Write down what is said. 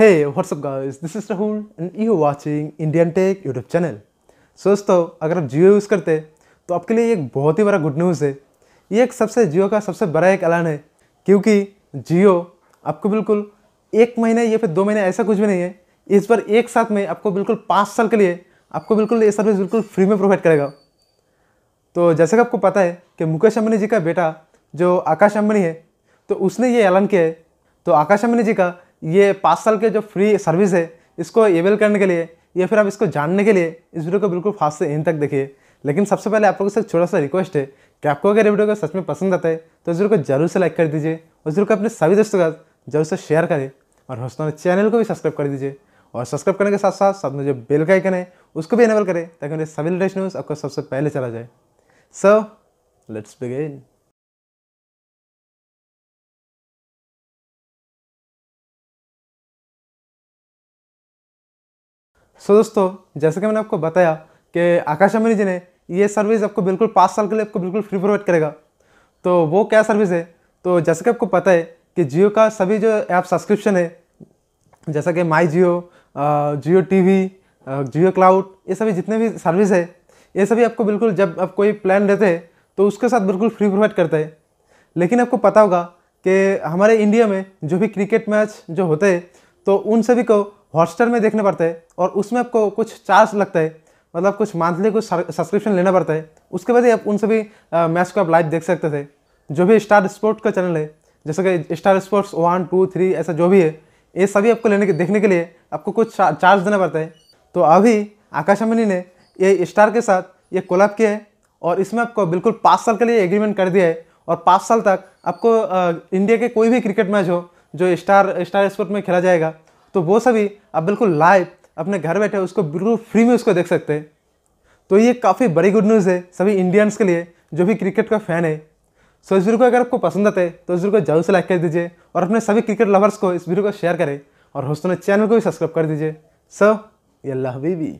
Hey, what's up guys? This is Rahul and you are watching Indian Tech YouTube channel. So दोस्तों अगर आप जियो use करते हैं तो आपके लिए एक बहुत ही बड़ा गुड न्यूज़ है ये एक सबसे जियो का सबसे बड़ा एक ऐलान है क्योंकि जियो आपको बिल्कुल एक महीने या फिर दो महीने ऐसा कुछ भी नहीं है इस बार एक साथ में आपको बिल्कुल पाँच साल के लिए आपको बिल्कुल ये सर्विस बिल्कुल फ्री में प्रोवाइड करेगा तो जैसा कि आपको पता है कि मुकेश अंबानी जी का बेटा जो आकाश अंबानी है तो उसने ये ऐलान किया है तो आकाश अंबानी जी का ये पाँच साल के जो फ्री सर्विस है इसको एवेल करने के लिए या फिर आप इसको जानने के लिए इस वीडियो को बिल्कुल फास्ट से इन तक देखिए लेकिन सबसे पहले आप लोगों से छोटा सा रिक्वेस्ट है कि आपको अगर ये वीडियो को सच में पसंद आता है तो इस वीडियो को जरूर से लाइक कर दीजिए और इस वीडियो को अपने सभी दोस्तों के साथ जरूर से शेयर करें और दोस्तों चैनल को भी सब्सक्राइब कर दीजिए और सब्सक्राइब करने के साथ साथ साथ में जो बेल का आइकन है उसको भी एनेबल करें ताकि मेरे सभी लेटेस्ट न्यूज़ आपको सबसे पहले चला जाए सो लेट्स बिगेन सो दोस्तों जैसे कि मैंने आपको बताया कि आकाश अमीरी जी ने ये सर्विस आपको बिल्कुल पाँच साल के लिए आपको बिल्कुल फ्री प्रोवाइड करेगा तो वो क्या सर्विस है तो जैसे कि आपको पता है कि जियो का सभी जो ऐप सब्सक्रिप्शन है जैसा कि My Jio Jio TV Jio cloud ये सभी जितने भी सर्विस है ये सभी आपको बिल्कुल जब आप कोई प्लान लेते हैं तो उसके साथ बिल्कुल फ्री प्रोवाइड करता है लेकिन आपको पता होगा कि हमारे इंडिया में जो भी क्रिकेट मैच जो होते हैं तो उन सभी को हॉटस्टार में देखने पड़ता है और उसमें आपको कुछ चार्ज लगता है मतलब कुछ मंथली कुछ सब्सक्रिप्शन लेना पड़ता है उसके बाद ही आप उन सभी मैच को आप लाइव देख सकते थे जो भी स्टार स्पोर्ट्स का चैनल है जैसे कि Star Sports one two three ऐसा जो भी है ये सभी आपको लेने के देखने के लिए आपको कुछ चार्ज देना पड़ता है तो अभी आकाशवाणी ने ये स्टार के साथ ये कोलाब किया है और इसमें आपको बिल्कुल पाँच साल के लिए एग्रीमेंट कर दिया है और पाँच साल तक आपको इंडिया के कोई भी क्रिकेट मैच हो जो स्टार स्टार स्पोर्ट में खेला जाएगा तो वो सभी आप बिल्कुल लाइव अपने घर बैठे उसको बिल्कुल फ्री में उसको देख सकते हैं तो ये काफ़ी बड़ी गुड न्यूज़ है सभी इंडियंस के लिए जो भी क्रिकेट का फ़ैन है सो इस वीडियो को अगर आपको पसंद आता है तो इस वीडियो को जरूर से लाइक कर दीजिए और अपने सभी क्रिकेट लवर्स को इस वीडियो को शेयर करें और दोस्तों चैनल को भी सब्सक्राइब कर दीजिए सो यल्ला हबीबी